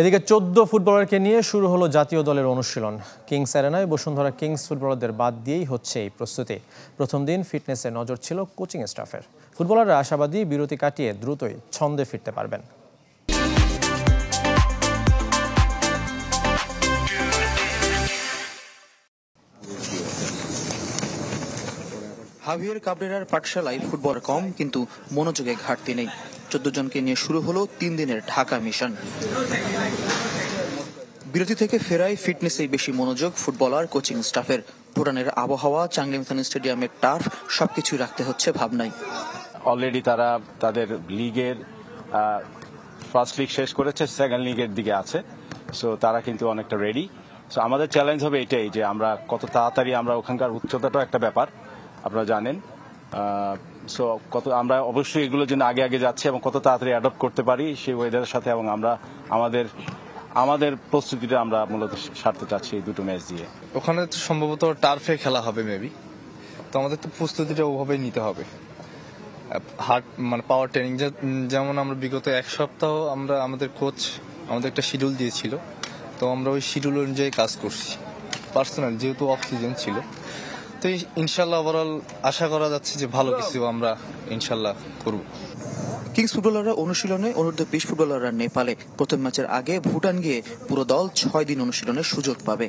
এদিকে চোদ্দ ফুটবলারকে নিয়ে শুরু হলো জাতীয় দলের অনুশীলন কিংস অ্যারেনায় বসুন্ধরা কিংস ফুটবলারদের বাদ দিয়েই হচ্ছে এই প্রস্তুতি প্রথম দিন ফিটনেসে নজর ছিল কোচিং স্টাফের ফুটবলাররা আশাবাদী বিরতি কাটিয়ে দ্রুতই ছন্দে ফিরতে পারবেন হাভিয়ের কাবরেরার পাঠশালায় ফুটবল কম কিন্তু মনোযোগে ঘাটতি নেই চোদ্দ জনকে নিয়ে শুরু হলো তিন দিনের ঢাকা মিশন বিরতি থেকে ফেরায় ফিটনেসেই বেশি মনোযোগ ফুটবলার কোচিং স্টাফের পুরানের আবহাওয়া চাংলিমথন স্টেডিয়ামের টার্ফ সবকিছু রাখতে হচ্ছে ভাবনায় অলরেডি তারা তাদের লিগের ফার্স্ট লিগ শেষ করেছে সেকেন্ড লিগের দিকে আছে সো তারা কিন্তু অনেকটা রেডি সো আমাদের চ্যালেঞ্জ হবে এটাই যে আমরা কত তাড়াতাড়ি আমরা ওখানকার উচ্চতাটাও একটা ব্যাপার আপনারা জানেন সো কত আমরা অবশ্যই এগুলোর জন্য আগে আগে যাচ্ছি এবং কত তাড়াতাড়ি অ্যাডপ্ট করতে পারি সেই ওয়েদারের সাথে এবং আমরা আমাদের আমাদের প্রস্তুতিটা আমরা মূলত সারতে চাচ্ছি এই দুটো ম্যাচ দিয়ে ওখানে তো সম্ভবত টার্ফে খেলা হবে মেবি তো আমাদের তো প্রস্তুতিটা ওভাবেই নিতে হবে হার্ট মানে পাওয়ার ট্রেনিং যেমন আমরা বিগত এক সপ্তাহ আমরা আমাদের কোচ আমাদের একটা শিডিউল দিয়েছিল তো আমরা ওই শিডিউল অনুযায়ী কাজ করছি পার্সোনাল যেহেতু অফ সিজন ছিল তো ইনশাল্লাহ ওভারঅল আশা করা যাচ্ছে যে ভালো কিছু আমরা ইনশাল্লাহ করব কিংস ফুটবলাররা অনুশীলনে অনুরোধ বিশ ফুটবলাররা নেপালে প্রথম ম্যাচের আগে ভুটান গিয়ে পুরো দল ছয় দিন অনুশীলনের সুযোগ পাবে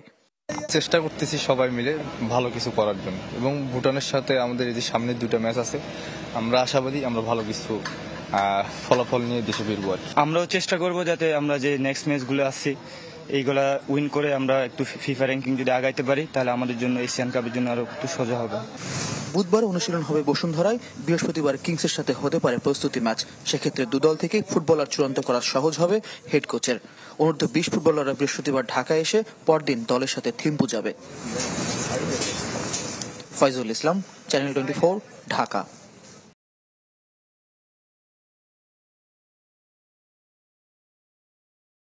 চেষ্টা করতেছি সবাই মিলে ভালো কিছু করার জন্য এবং ভুটানের সাথে আমাদের এই যে সামনে দুটো ম্যাচ আছে আমরা আশাবাদী আমরা ভালো কিছু ফলাফল নিয়ে দেশে ফিরবো আমরাও চেষ্টা করব যাতে আমরা যে নেক্সট ম্যাচগুলো আছি এইগুলা উইন করে আমরা একটু ফিফা র্যাঙ্কিং যদি আগাইতে পারি তাহলে আমাদের জন্য এশিয়ান কাপের জন্য আরো একটু সোজা হবে বুধবার অনুশীলন হবে বসুন্ধরায় বৃহস্পতিবার কিংসের সাথে হতে পারে প্রস্তুতি ম্যাচ সেক্ষেত্রে দুদল থেকে ফুটবলার চূড়ান্ত করা সহজ হবে হেড কোচের অনূর্ধ্ব বিশ ফুটবলাররা বৃহস্পতিবার ঢাকায় এসে পরদিন দলের সাথে থিম্পু যাবে ফয়জুল ইসলাম চ্যানেল টোয়েন্টি ঢাকা